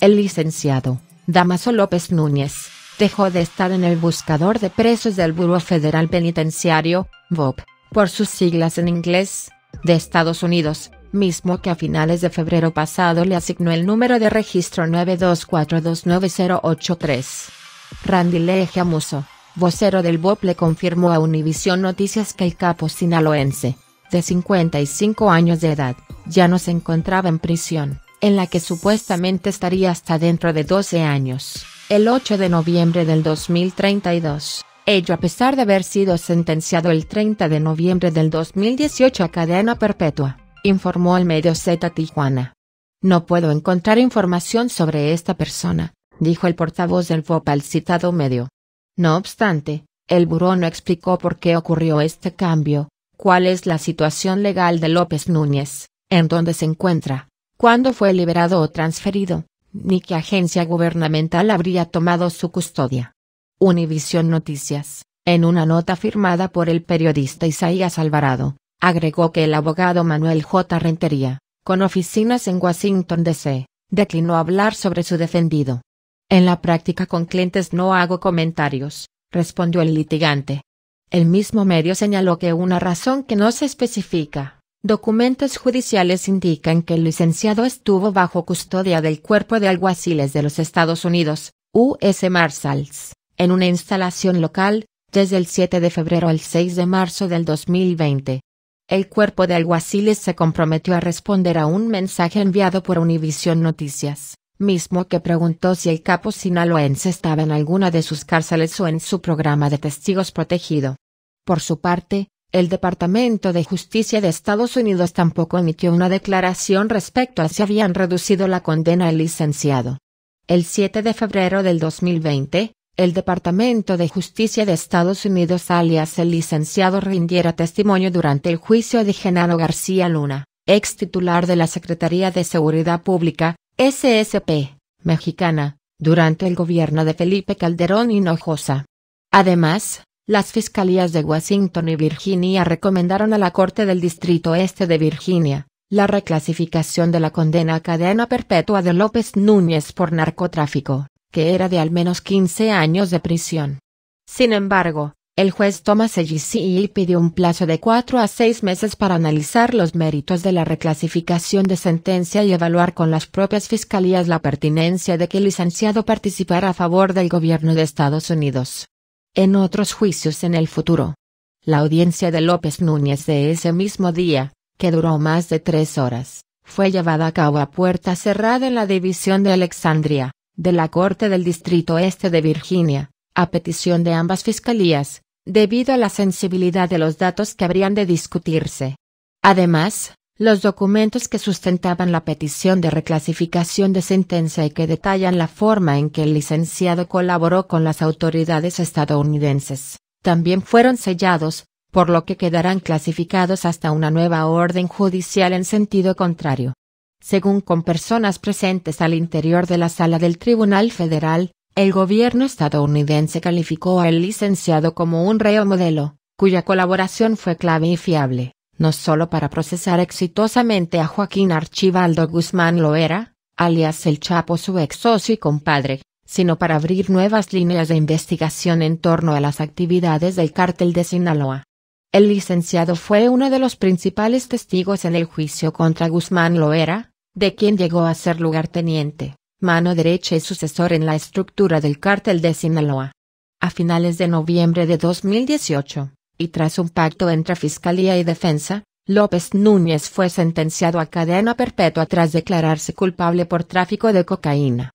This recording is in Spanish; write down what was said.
El licenciado Damaso López Núñez dejó de estar en el buscador de presos del Buró Federal Penitenciario, BOP, por sus siglas en inglés, de Estados Unidos, mismo que a finales de febrero pasado le asignó el número de registro 92429083. Randy Leje Amuso, vocero del BOP le confirmó a Univision Noticias que el capo sinaloense, de 55 años de edad, ya no se encontraba en prisión en la que supuestamente estaría hasta dentro de 12 años, el 8 de noviembre del 2032. Ello a pesar de haber sido sentenciado el 30 de noviembre del 2018 a cadena perpetua, informó el medio Z Tijuana. No puedo encontrar información sobre esta persona, dijo el portavoz del FOP al citado medio. No obstante, el buró no explicó por qué ocurrió este cambio, cuál es la situación legal de López Núñez, en dónde se encuentra, cuándo fue liberado o transferido, ni qué agencia gubernamental habría tomado su custodia. Univisión Noticias, en una nota firmada por el periodista Isaías Alvarado, agregó que el abogado Manuel J. Rentería, con oficinas en Washington, D.C., declinó hablar sobre su defendido. En la práctica con clientes no hago comentarios, respondió el litigante. El mismo medio señaló que una razón que no se especifica Documentos judiciales indican que el licenciado estuvo bajo custodia del Cuerpo de Alguaciles de los Estados Unidos, US Marshals, en una instalación local, desde el 7 de febrero al 6 de marzo del 2020. El Cuerpo de Alguaciles se comprometió a responder a un mensaje enviado por Univision Noticias, mismo que preguntó si el capo sinaloense estaba en alguna de sus cárceles o en su programa de testigos protegido. Por su parte, el Departamento de Justicia de Estados Unidos tampoco emitió una declaración respecto a si habían reducido la condena al licenciado. El 7 de febrero del 2020, el Departamento de Justicia de Estados Unidos alias el licenciado rindiera testimonio durante el juicio de Genaro García Luna, ex titular de la Secretaría de Seguridad Pública, SSP, mexicana, durante el gobierno de Felipe Calderón Hinojosa. Además, las fiscalías de Washington y Virginia recomendaron a la Corte del Distrito Este de Virginia la reclasificación de la condena a cadena perpetua de López Núñez por narcotráfico, que era de al menos 15 años de prisión. Sin embargo, el juez Thomas L.G.C.E. pidió un plazo de cuatro a seis meses para analizar los méritos de la reclasificación de sentencia y evaluar con las propias fiscalías la pertinencia de que el licenciado participara a favor del gobierno de Estados Unidos en otros juicios en el futuro. La audiencia de López Núñez de ese mismo día, que duró más de tres horas, fue llevada a cabo a puerta cerrada en la división de Alexandria, de la Corte del Distrito Este de Virginia, a petición de ambas fiscalías, debido a la sensibilidad de los datos que habrían de discutirse. Además, los documentos que sustentaban la petición de reclasificación de sentencia y que detallan la forma en que el licenciado colaboró con las autoridades estadounidenses, también fueron sellados, por lo que quedarán clasificados hasta una nueva orden judicial en sentido contrario. Según con personas presentes al interior de la sala del Tribunal Federal, el gobierno estadounidense calificó al licenciado como un reo modelo, cuya colaboración fue clave y fiable no solo para procesar exitosamente a Joaquín Archibaldo Guzmán Loera, alias el Chapo su ex socio y compadre, sino para abrir nuevas líneas de investigación en torno a las actividades del cártel de Sinaloa. El licenciado fue uno de los principales testigos en el juicio contra Guzmán Loera, de quien llegó a ser lugarteniente, mano derecha y sucesor en la estructura del cártel de Sinaloa. A finales de noviembre de 2018, y tras un pacto entre Fiscalía y Defensa, López Núñez fue sentenciado a cadena perpetua tras declararse culpable por tráfico de cocaína.